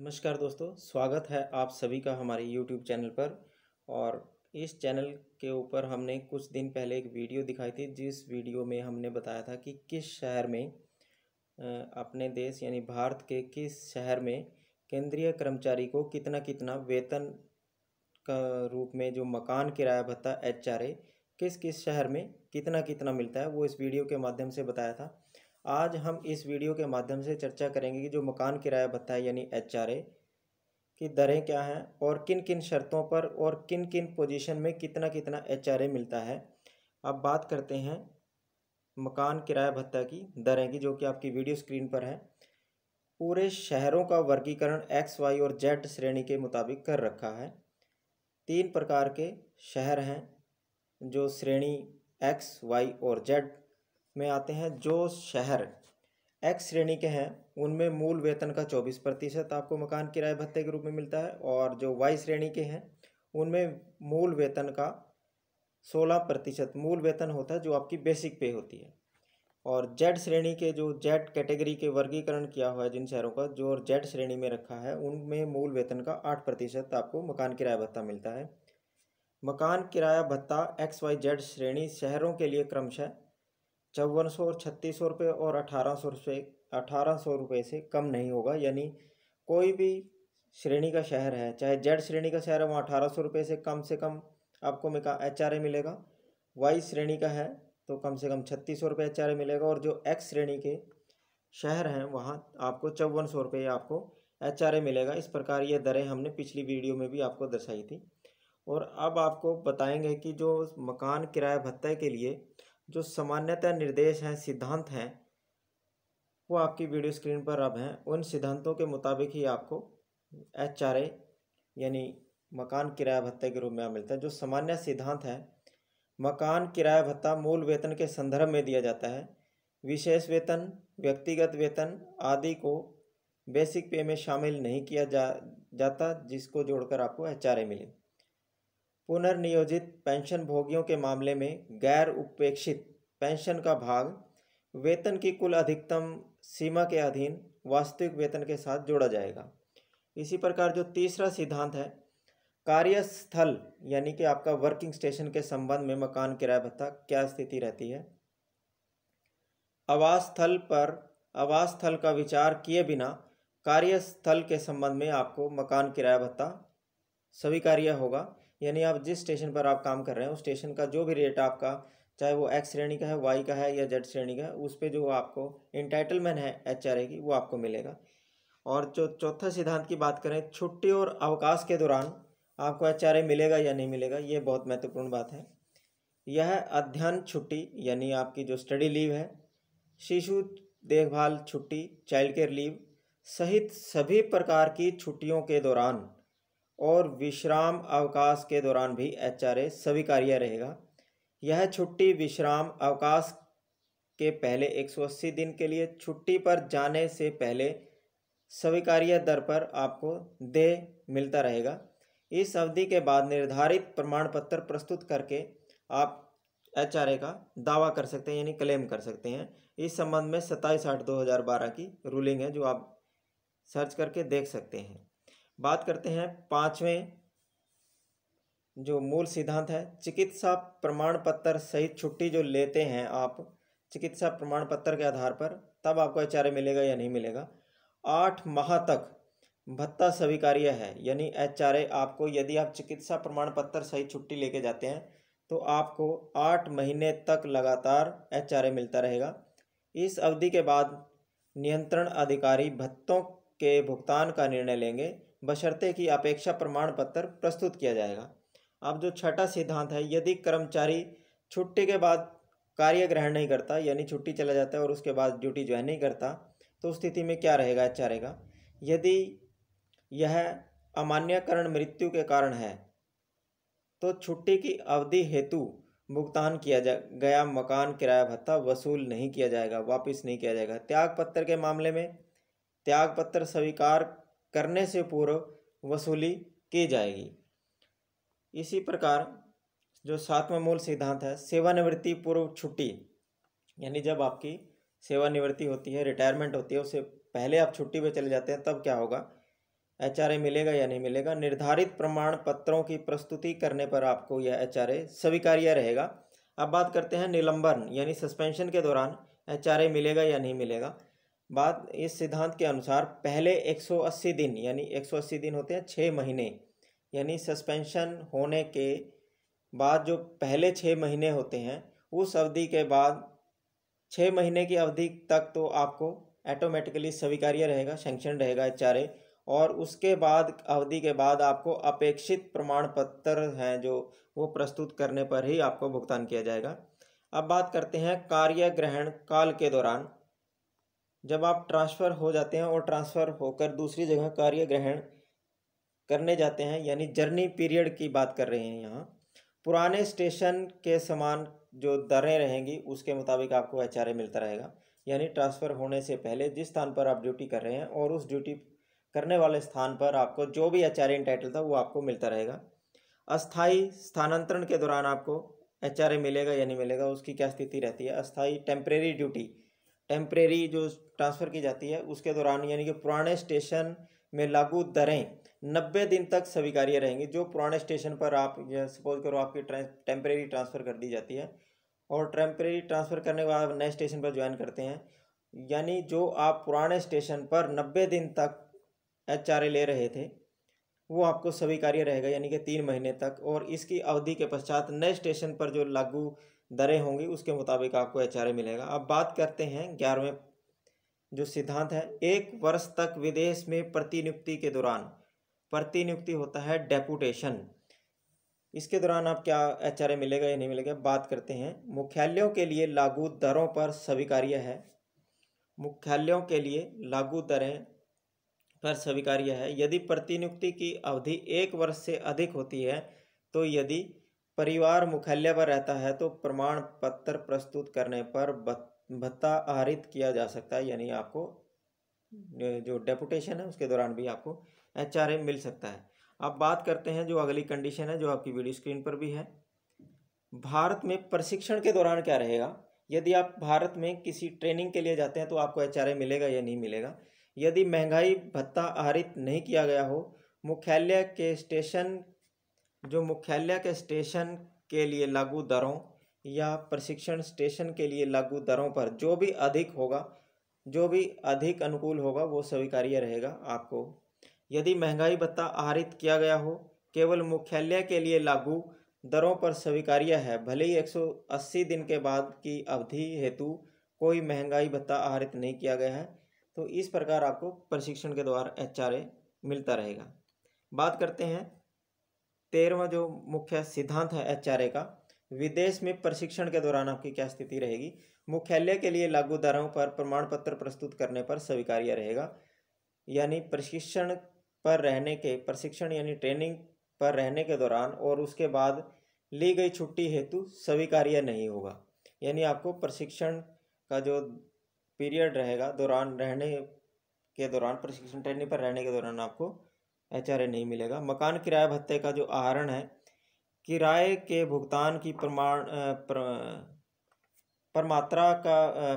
नमस्कार दोस्तों स्वागत है आप सभी का हमारे YouTube चैनल पर और इस चैनल के ऊपर हमने कुछ दिन पहले एक वीडियो दिखाई थी जिस वीडियो में हमने बताया था कि किस शहर में अपने देश यानी भारत के किस शहर में केंद्रीय कर्मचारी को कितना कितना वेतन का रूप में जो मकान किराया भत्ता एच किस किस शहर में कितना कितना मिलता है वो इस वीडियो के माध्यम से बताया था आज हम इस वीडियो के माध्यम से चर्चा करेंगे कि जो मकान किराया भत्ता है यानी एच आर ए की दरें क्या हैं और किन किन शर्तों पर और किन किन पोजीशन में कितना कितना एच आर ए मिलता है अब बात करते हैं मकान किराया भत्ता की दरें की जो कि आपकी वीडियो स्क्रीन पर है पूरे शहरों का वर्गीकरण एक्स वाई और जेड श्रेणी के मुताबिक कर रखा है तीन प्रकार के शहर हैं जो श्रेणी एक्स वाई और जेड में आते हैं जो शहर एक्स श्रेणी के हैं उनमें मूल वेतन का चौबीस प्रतिशत आपको मकान किराए भत्ते के रूप में मिलता है और जो वाई श्रेणी के हैं उनमें मूल वेतन का सोलह प्रतिशत मूल वेतन होता है जो आपकी बेसिक पे होती है और जेड श्रेणी के जो जेड कैटेगरी के वर्गीकरण किया हुआ है जिन शहरों का जो और जेड श्रेणी में रखा है उनमें मूल वेतन का आठ प्रतिशत आपको मकान किराया भत्ता मिलता है मकान किराया भत्ता एक्स वाई जेड श्रेणी शहरों के लिए क्रमशः चौवन सौ और छत्तीस सौ रुपये और अठारह सौ रुपये अठारह सौ रुपये से कम नहीं होगा यानी कोई भी श्रेणी का शहर है चाहे जेड श्रेणी का शहर है वहाँ अठारह सौ रुपये से कम से कम आपको एच आर ए मिलेगा वाई श्रेणी का है तो कम से कम छत्तीस सौ रुपये एच आर ए मिलेगा और जो एक्स श्रेणी के शहर हैं वहाँ आपको चौवन सौ रुपये आपको एच आर ए मिलेगा इस प्रकार ये दरें हमने पिछली वीडियो में भी आपको दर्शाई थी और अब आपको बताएंगे कि जो मकान किराया भत्ते के लिए जो सामान्यतः निर्देश हैं सिद्धांत हैं वो आपकी वीडियो स्क्रीन पर अब हैं उन सिद्धांतों के मुताबिक ही आपको एच आर ए यानी मकान किराया भत्ते के रूप में मिलता है जो सामान्य सिद्धांत है मकान किराया भत्ता मूल वेतन के संदर्भ में दिया जाता है विशेष वेतन व्यक्तिगत वेतन आदि को बेसिक पे में शामिल नहीं किया जा जाता जिसको जोड़कर आपको एच आर ए मिले पुनर्नियोजित पेंशन भोगियों के मामले में गैर उपेक्षित पेंशन का भाग वेतन की कुल अधिकतम सीमा के अधीन वास्तविक वेतन के साथ जोड़ा जाएगा इसी प्रकार जो तीसरा सिद्धांत है कार्यस्थल यानी कि आपका वर्किंग स्टेशन के संबंध में मकान किराया भत्ता क्या स्थिति रहती है आवास स्थल पर आवास स्थल का विचार किए बिना कार्यस्थल के संबंध में आपको मकान किराया भत्ता स्वीकार्य होगा यानी आप जिस स्टेशन पर आप काम कर रहे हैं उस स्टेशन का जो भी रेट आपका चाहे वो एक्स श्रेणी का है वाई का है या जेड श्रेणी का है उस पर जो आपको इंटाइटलमेंट है एच आर ए की वो आपको मिलेगा और जो चौथा सिद्धांत की बात करें छुट्टी और अवकाश के दौरान आपको एच आर ए मिलेगा या नहीं मिलेगा ये बहुत महत्वपूर्ण बात है यह अध्ययन छुट्टी यानी आपकी जो स्टडी लीव है शिशु देखभाल छुट्टी चाइल्ड केयर लीव सहित सभी प्रकार की छुट्टियों के दौरान और विश्राम अवकाश के दौरान भी एच आर ए स्वीकार्य रहेगा यह छुट्टी विश्राम अवकाश के पहले 180 दिन के लिए छुट्टी पर जाने से पहले स्वीकार्य दर पर आपको दे मिलता रहेगा इस अवधि के बाद निर्धारित प्रमाण पत्र प्रस्तुत करके आप एच आर ए का दावा कर सकते हैं यानी क्लेम कर सकते हैं इस संबंध में सत्ताईस आठ दो हज़ार बारह की रूलिंग है जो आप सर्च करके देख सकते हैं बात करते हैं पाँचवें जो मूल सिद्धांत है चिकित्सा प्रमाण पत्र सहित छुट्टी जो लेते हैं आप चिकित्सा प्रमाण पत्र के आधार पर तब आपको एच मिलेगा या नहीं मिलेगा आठ माह तक भत्ता स्वीकार्य है यानी एच आपको यदि आप चिकित्सा प्रमाण पत्र सहित छुट्टी लेके जाते हैं तो आपको आठ महीने तक लगातार एच मिलता रहेगा इस अवधि के बाद नियंत्रण अधिकारी भत्तों के भुगतान का निर्णय लेंगे बशर्ते कि अपेक्षा प्रमाण पत्र प्रस्तुत किया जाएगा अब जो छठा सिद्धांत है यदि कर्मचारी छुट्टी के बाद कार्य ग्रहण नहीं करता यानी छुट्टी चला जाता है और उसके बाद ड्यूटी ज्वाइन नहीं करता तो स्थिति में क्या रहेगा अच्छा रहेगा यदि यह अमान्यकरण मृत्यु के कारण है तो छुट्टी की अवधि हेतु भुगतान किया जा गया मकान किराया भत्ता वसूल नहीं किया जाएगा वापस नहीं किया जाएगा त्याग पत्र के मामले में त्याग पत्र स्वीकार करने से पूर्व वसूली की जाएगी इसी प्रकार जो सातवां मूल सिद्धांत है सेवानिवृत्ति पूर्व छुट्टी यानी जब आपकी सेवानिवृत्ति होती है रिटायरमेंट होती है उससे पहले आप छुट्टी पर चले जाते हैं तब क्या होगा एच मिलेगा या नहीं मिलेगा निर्धारित प्रमाण पत्रों की प्रस्तुति करने पर आपको यह एच स्वीकार्य रहेगा अब बात करते हैं निलंबन यानी सस्पेंशन के दौरान एच मिलेगा या नहीं मिलेगा बाद इस सिद्धांत के अनुसार पहले 180 दिन यानी 180 दिन होते हैं छः महीने यानी सस्पेंशन होने के बाद जो पहले छः महीने होते हैं उस अवधि के बाद छः महीने की अवधि तक तो आपको ऐटोमेटिकली स्वीकार्य रहेगा सेंक्शन रहेगा एच और उसके बाद अवधि के बाद आपको अपेक्षित प्रमाण पत्र हैं जो वो प्रस्तुत करने पर ही आपको भुगतान किया जाएगा अब बात करते हैं कार्य ग्रहण काल के दौरान जब आप ट्रांसफ़र हो जाते हैं और ट्रांसफ़र होकर दूसरी जगह कार्य ग्रहण करने जाते हैं यानी जर्नी पीरियड की बात कर रहे हैं यहाँ पुराने स्टेशन के समान जो दरें रहेंगी उसके मुताबिक आपको एच मिलता रहेगा यानी ट्रांसफ़र होने से पहले जिस स्थान पर आप ड्यूटी कर रहे हैं और उस ड्यूटी करने वाले स्थान पर आपको जो भी एच आर टाइटल था वो आपको मिलता रहेगा अस्थाई स्थानांतरण के दौरान आपको एच मिलेगा या नहीं मिलेगा उसकी क्या स्थिति रहती है अस्थाई टेम्परेरी ड्यूटी टेम्परेरी जो ट्रांसफ़र की जाती है उसके दौरान यानी कि पुराने स्टेशन में लागू दरें नब्बे दिन तक स्वीकार्य रहेंगी जो पुराने स्टेशन पर आप सपोज करो आपकी टेम्परेरी ट्रांसफ़र कर दी जाती है और टेम्परेरी ट्रांसफ़र करने के बाद आप नए स्टेशन पर ज्वाइन करते हैं यानी जो आप पुराने स्टेशन पर नब्बे दिन तक एच ले रहे थे वो आपको स्वीकार्य रहेगा यानी कि तीन महीने तक और इसकी अवधि के पश्चात नए स्टेशन पर जो लागू दरें होंगी उसके मुताबिक आपको एच मिलेगा अब बात करते हैं ग्यारहवें जो सिद्धांत है एक वर्ष तक विदेश में प्रतिनियुक्ति के दौरान प्रतिनियुक्ति होता है डेपुटेशन इसके दौरान आप क्या एच मिलेगा या नहीं मिलेगा बात करते हैं मुख्यालयों के लिए लागू दरों पर स्वीकार्य है मुख्यालयों के लिए लागू दरें पर स्वीकार्य है यदि प्रतिनियुक्ति की अवधि एक वर्ष से अधिक होती है तो यदि परिवार मुख्यालय पर रहता है तो प्रमाण पत्र प्रस्तुत करने पर भत्ता आहरित किया जा सकता है यानी आपको जो डेपुटेशन है उसके दौरान भी आपको एच मिल सकता है अब बात करते हैं जो अगली कंडीशन है जो आपकी वीडियो स्क्रीन पर भी है भारत में प्रशिक्षण के दौरान क्या रहेगा यदि आप भारत में किसी ट्रेनिंग के लिए जाते हैं तो आपको एच मिलेगा या नहीं मिलेगा यदि महंगाई भत्ता आहरित नहीं किया गया हो मुख्यालय के स्टेशन जो मुख्यालय के स्टेशन के लिए लागू दरों या प्रशिक्षण स्टेशन के लिए लागू दरों पर जो भी अधिक होगा जो भी अधिक अनुकूल होगा वो स्वीकार्य रहेगा आपको यदि महंगाई भत्ता आहरित किया गया हो केवल मुख्यालय के लिए लागू दरों पर स्वीकार्य है भले ही 180 दिन के बाद की अवधि हेतु कोई महंगाई भत्ता आहरित नहीं किया गया है तो इस प्रकार आपको प्रशिक्षण के द्वारा एच मिलता रहेगा बात करते हैं तेरहवा जो मुख्य सिद्धांत है एच का विदेश में प्रशिक्षण के दौरान आपकी क्या स्थिति रहेगी मुख्यालय के लिए लागू दरों पर प्रमाण पत्र प्रस्तुत करने पर स्वीकार्य रहेगा यानी प्रशिक्षण पर रहने के प्रशिक्षण यानी ट्रेनिंग पर रहने के दौरान और उसके बाद ली गई छुट्टी हेतु स्वीकार्य नहीं होगा यानी आपको प्रशिक्षण का जो पीरियड रहेगा दौरान रहने के दौरान प्रशिक्षण ट्रेनिंग पर रहने के दौरान आपको एच नहीं मिलेगा मकान किराया भत्ते का जो आहरण है किराए के भुगतान की प्रमाण प्र, परमात्रा का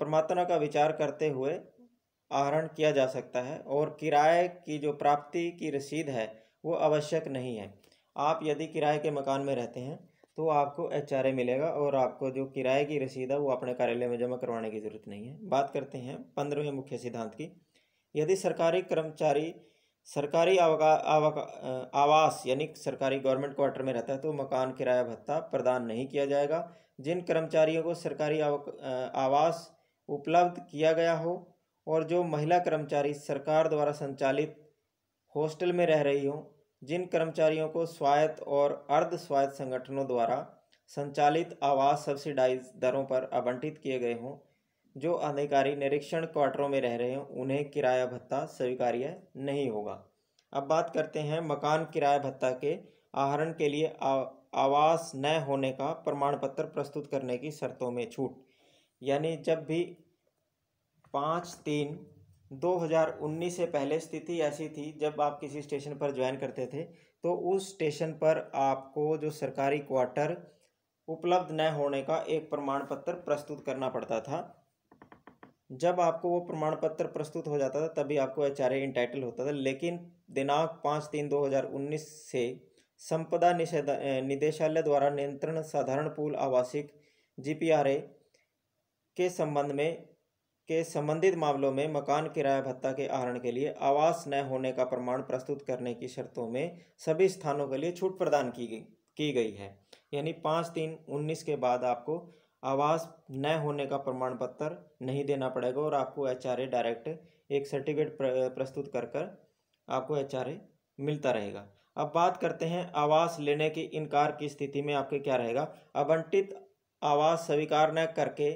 परमात्रा का विचार करते हुए आहरण किया जा सकता है और किराए की जो प्राप्ति की रसीद है वो आवश्यक नहीं है आप यदि किराए के मकान में रहते हैं तो आपको एच मिलेगा और आपको जो किराए की रसीद है वो अपने कार्यालय में जमा करवाने की ज़रूरत नहीं है बात करते हैं पंद्रहवें मुख्य सिद्धांत की यदि सरकारी कर्मचारी सरकारी आवास यानी सरकारी गवर्नमेंट क्वार्टर में रहता है तो मकान किराया भत्ता प्रदान नहीं किया जाएगा जिन कर्मचारियों को सरकारी आवास उपलब्ध किया गया हो और जो महिला कर्मचारी सरकार द्वारा संचालित हॉस्टल में रह रही हों जिन कर्मचारियों को स्वायत्त और अर्ध स्वायत्त संगठनों द्वारा संचालित आवास सब्सिडाइज दरों पर आवंटित किए गए हों जो अधिकारी निरीक्षण क्वार्टरों में रह रहे हैं उन्हें किराया भत्ता स्वीकार्य नहीं होगा अब बात करते हैं मकान किराया भत्ता के आहरण के लिए आवास न होने का प्रमाण पत्र प्रस्तुत करने की शर्तों में छूट यानी जब भी पाँच तीन 2019 से पहले स्थिति ऐसी थी जब आप किसी स्टेशन पर ज्वाइन करते थे तो उस स्टेशन पर आपको जो सरकारी क्वार्टर उपलब्ध न होने का एक प्रमाण पत्र प्रस्तुत करना पड़ता था जब आपको वो प्रमाण पत्र प्रस्तुत हो जाता था तभी आपको एच आर इंटाइटल होता था लेकिन दिनांक पाँच तीन दो से संपदा निदेशालय द्वारा नियंत्रण साधारण पूल आवासिक जी के संबंध में के संबंधित मामलों में मकान किराया भत्ता के आहरण के लिए आवास न होने का प्रमाण प्रस्तुत करने की शर्तों में सभी स्थानों के लिए छूट प्रदान की गई की गई है यानी पाँच तीन उन्नीस के बाद आपको आवास न होने का प्रमाण पत्र नहीं देना पड़ेगा और आपको एच डायरेक्ट एक सर्टिफिकेट प्रस्तुत कर कर आपको एच मिलता रहेगा अब बात करते हैं आवास लेने के इनकार की स्थिति में आपके क्या रहेगा आवंटित आवास स्वीकार न करके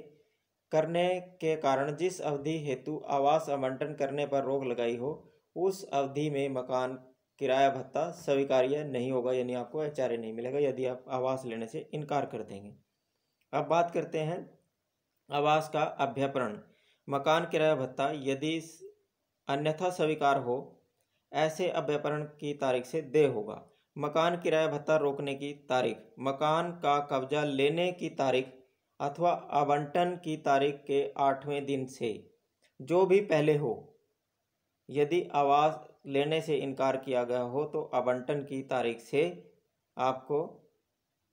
करने के कारण जिस अवधि हेतु आवास आवंटन करने पर रोक लगाई हो उस अवधि में मकान किराया भत्ता स्वीकार्य नहीं होगा यानी आपको एच नहीं मिलेगा यदि आप आवास लेने से इनकार कर देंगे अब बात करते हैं आवास का अभ्यापरण मकान किराया भत्ता यदि अन्यथा स्वीकार हो ऐसे अभ्यापरण की तारीख से दे होगा मकान किराया भत्ता रोकने की तारीख मकान का कब्जा लेने की तारीख अथवा आवंटन की तारीख के आठवें दिन से जो भी पहले हो यदि आवास लेने से इनकार किया गया हो तो आवंटन की तारीख से आपको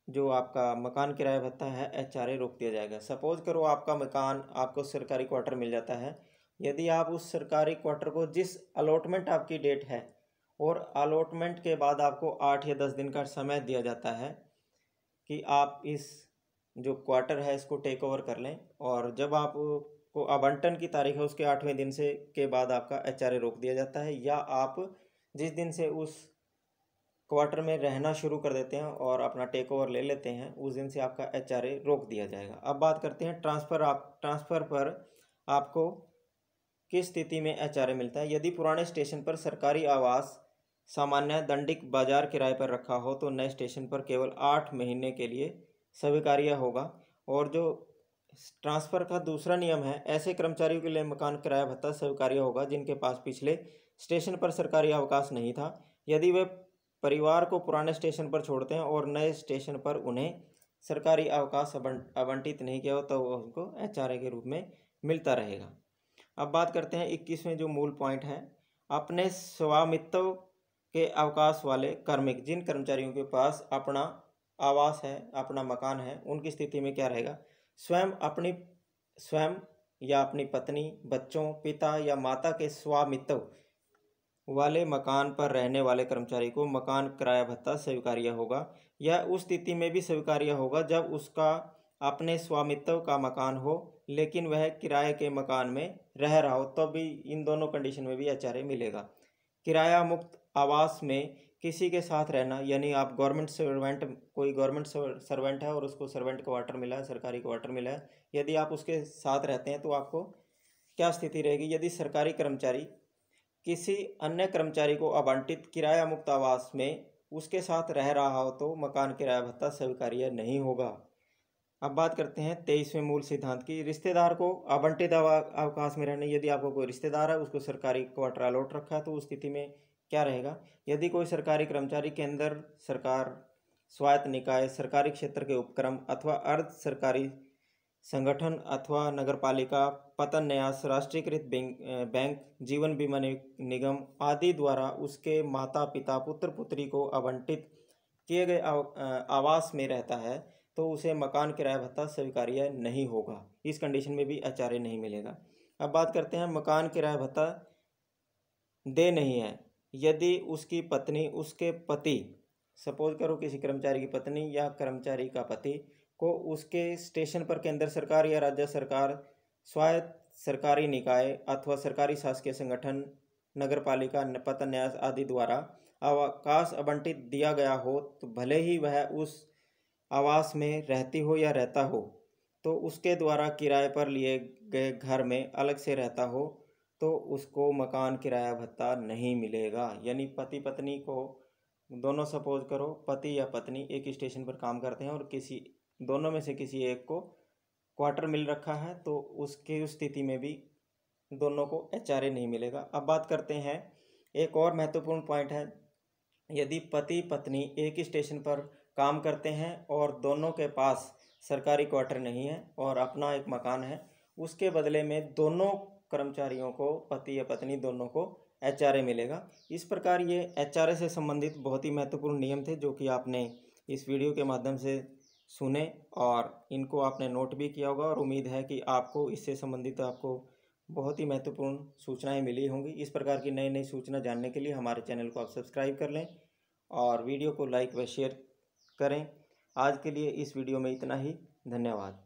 जो आपका मकान किराया भत्ता है एच आर ए रोक दिया जाएगा सपोज़ करो आपका मकान आपको सरकारी क्वार्टर मिल जाता है यदि आप उस सरकारी क्वार्टर को जिस अलॉटमेंट आपकी डेट है और अलॉटमेंट के बाद आपको आठ या दस दिन का समय दिया जाता है कि आप इस जो क्वार्टर है इसको टेक ओवर कर लें और जब आप को आवंटन की तारीख है उसके आठवें दिन से के बाद आपका एच रोक दिया जाता है या आप जिस दिन से उस क्वार्टर में रहना शुरू कर देते हैं और अपना टेक ओवर ले लेते हैं उस दिन से आपका एच रोक दिया जाएगा अब बात करते हैं ट्रांसफ़र आप ट्रांसफ़र पर आपको किस स्थिति में एच मिलता है यदि पुराने स्टेशन पर सरकारी आवास सामान्य दंडिक बाजार किराए पर रखा हो तो नए स्टेशन पर केवल आठ महीने के लिए स्वीकार्य होगा और जो ट्रांसफ़र का दूसरा नियम है ऐसे कर्मचारियों के लिए मकान किराया भत्ता स्वीकार्य होगा जिनके पास पिछले स्टेशन पर सरकारी अवकाश नहीं था यदि वे परिवार को पुराने स्टेशन पर छोड़ते हैं और नए स्टेशन पर उन्हें सरकारी अवकाश आवंटित नहीं किया होता तो उनको एच के रूप में मिलता रहेगा अब बात करते हैं इक्कीसवें जो मूल पॉइंट है अपने स्वामित्व के अवकाश वाले कर्मिक जिन कर्मचारियों के पास अपना आवास है अपना मकान है उनकी स्थिति में क्या रहेगा स्वयं अपनी स्वयं या अपनी पत्नी बच्चों पिता या माता के स्वामित्व वाले मकान पर रहने वाले कर्मचारी को मकान किराया भत्ता स्वीकार्य होगा या उस स्थिति में भी स्वीकार्य होगा जब उसका अपने स्वामित्व का मकान हो लेकिन वह किराए के मकान में रह रहा हो तब तो भी इन दोनों कंडीशन में भी एचआरए मिलेगा किराया मुक्त आवास में किसी के साथ रहना यानी आप गवर्नमेंट सर्वेंट कोई गवर्नमेंट सर्वेंट है और उसको सर्वेंट क्वार्टर मिला है सरकारी क्वार्टर मिला है यदि आप उसके साथ रहते हैं तो आपको क्या स्थिति रहेगी यदि सरकारी कर्मचारी किसी अन्य कर्मचारी को आवंटित किराया मुक्त आवास में उसके साथ रह रहा हो तो मकान किराया भत्ता स्वीकार्य नहीं होगा अब बात करते हैं तेईसवें मूल सिद्धांत की रिश्तेदार को आवंटित अवकाश में रहने यदि आपको कोई रिश्तेदार है उसको सरकारी क्वार्टर अलॉट रखा है तो उस स्थिति में क्या रहेगा यदि कोई सरकारी कर्मचारी केंद्र सरकार स्वायत्त निकाय सरकारी क्षेत्र के उपक्रम अथवा अर्ध सरकारी संगठन अथवा नगरपालिका पतन न्यास राष्ट्रीयकृत बैंक जीवन बीमा निगम आदि द्वारा उसके माता पिता पुत्र पुत्री को आवंटित किए गए आवास में रहता है तो उसे मकान किराया भत्ता स्वीकार्य नहीं होगा इस कंडीशन में भी आचार्य नहीं मिलेगा अब बात करते हैं मकान किराया भत्ता दे नहीं है यदि उसकी पत्नी उसके पति सपोज करो किसी कर्मचारी की पत्नी या कर्मचारी का पति को उसके स्टेशन पर केंद्र सरकार या राज्य सरकार स्वायत्त सरकारी निकाय अथवा सरकारी शासकीय संगठन नगर पालिका पतन न्यास आदि द्वारा अवकाश आवंटित दिया गया हो तो भले ही वह उस आवास में रहती हो या रहता हो तो उसके द्वारा किराए पर लिए गए घर में अलग से रहता हो तो उसको मकान किराया भत्ता नहीं मिलेगा यानी पति पत्नी को दोनों सपोज करो पति या पत्नी एक स्टेशन पर काम करते हैं और किसी दोनों में से किसी एक को क्वार्टर मिल रखा है तो उसके उस स्थिति में भी दोनों को एच नहीं मिलेगा अब बात करते हैं एक और महत्वपूर्ण पॉइंट है यदि पति पत्नी एक ही स्टेशन पर काम करते हैं और दोनों के पास सरकारी क्वार्टर नहीं है और अपना एक मकान है उसके बदले में दोनों कर्मचारियों को पति या पत्नी दोनों को एच मिलेगा इस प्रकार ये एच से संबंधित बहुत ही महत्वपूर्ण नियम थे जो कि आपने इस वीडियो के माध्यम से सुने और इनको आपने नोट भी किया होगा और उम्मीद है कि आपको इससे संबंधित आपको बहुत ही महत्वपूर्ण सूचनाएं मिली होंगी इस प्रकार की नई नई सूचना जानने के लिए हमारे चैनल को आप सब्सक्राइब कर लें और वीडियो को लाइक व शेयर करें आज के लिए इस वीडियो में इतना ही धन्यवाद